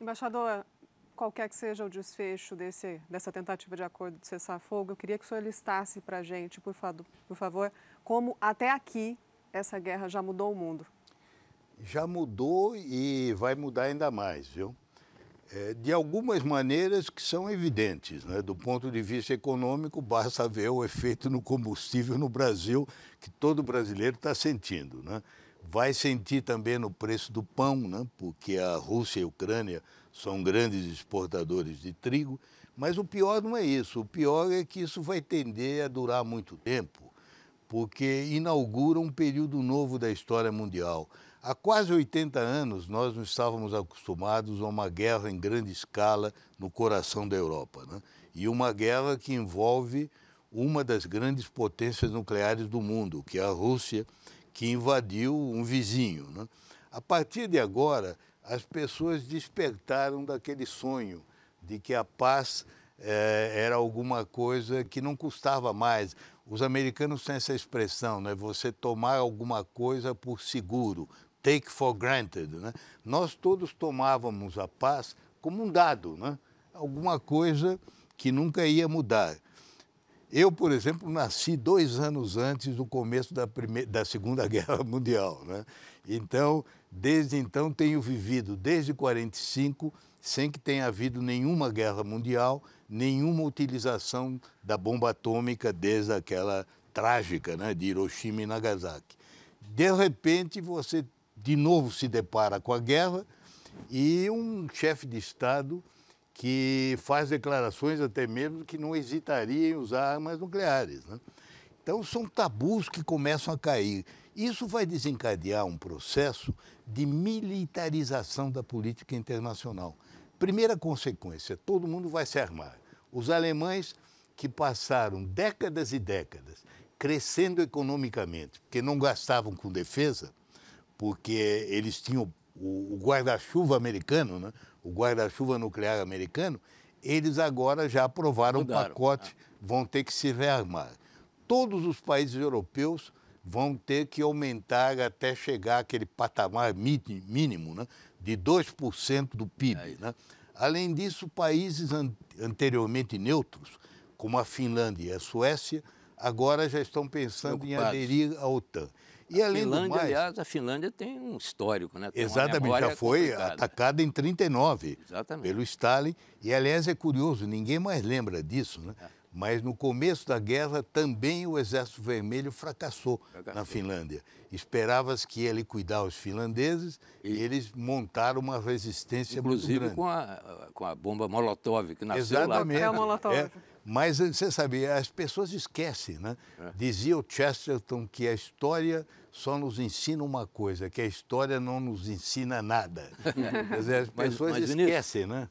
Embaixador, qualquer que seja o desfecho desse, dessa tentativa de acordo de cessar-fogo, eu queria que o senhor listasse para a gente, por, fa por favor, como até aqui essa guerra já mudou o mundo. Já mudou e vai mudar ainda mais, viu? É, de algumas maneiras que são evidentes. Né? Do ponto de vista econômico, basta ver o efeito no combustível no Brasil, que todo brasileiro está sentindo. Né? Vai sentir também no preço do pão, né? porque a Rússia e a Ucrânia são grandes exportadores de trigo, mas o pior não é isso. O pior é que isso vai tender a durar muito tempo, porque inaugura um período novo da história mundial. Há quase 80 anos, nós não estávamos acostumados a uma guerra em grande escala no coração da Europa. Né? E uma guerra que envolve uma das grandes potências nucleares do mundo, que é a Rússia, que invadiu um vizinho. Né? A partir de agora, as pessoas despertaram daquele sonho de que a paz eh, era alguma coisa que não custava mais. Os americanos têm essa expressão, né? Você tomar alguma coisa por seguro, take for granted, né? Nós todos tomávamos a paz como um dado, né? Alguma coisa que nunca ia mudar. Eu, por exemplo, nasci dois anos antes do começo da, primeira, da Segunda Guerra Mundial. Né? Então, desde então, tenho vivido desde 1945 sem que tenha havido nenhuma guerra mundial, nenhuma utilização da bomba atômica desde aquela trágica né, de Hiroshima e Nagasaki. De repente, você de novo se depara com a guerra e um chefe de Estado que faz declarações até mesmo que não hesitaria em usar armas nucleares. Né? Então, são tabus que começam a cair. Isso vai desencadear um processo de militarização da política internacional. Primeira consequência: todo mundo vai se armar. Os alemães, que passaram décadas e décadas crescendo economicamente, porque não gastavam com defesa, porque eles tinham o, o guarda-chuva americano, né? o guarda-chuva nuclear americano, eles agora já aprovaram Mudaram. um pacote, ah. vão ter que se rearmar. Todos os países europeus vão ter que aumentar até chegar àquele patamar mínimo né? de 2% do PIB. É né? Além disso, países anteriormente neutros, como a Finlândia e a Suécia, agora já estão pensando em aderir à OTAN. E a além Finlândia, do mais, aliás, a Finlândia tem um histórico, né? Tem exatamente, já foi complicada. atacada em 39 exatamente. pelo Stalin. E aliás é curioso, ninguém mais lembra disso, né? É. Mas no começo da guerra também o Exército Vermelho fracassou, fracassou. na Finlândia. Esperava-se que ele cuidar os finlandeses e, eles montaram uma resistência Inclusive Inclusive com a, a bomba Molotov que nasceu lá. É, é Molotov. É, mas eh, você sabe, as pessoas esquecem, né? É. Dizia o Chesterton que a história só nos ensina uma coisa, que a história não nos ensina nada. Quer dizer, as pessoas mas, mas esquecem, Vinícius, né?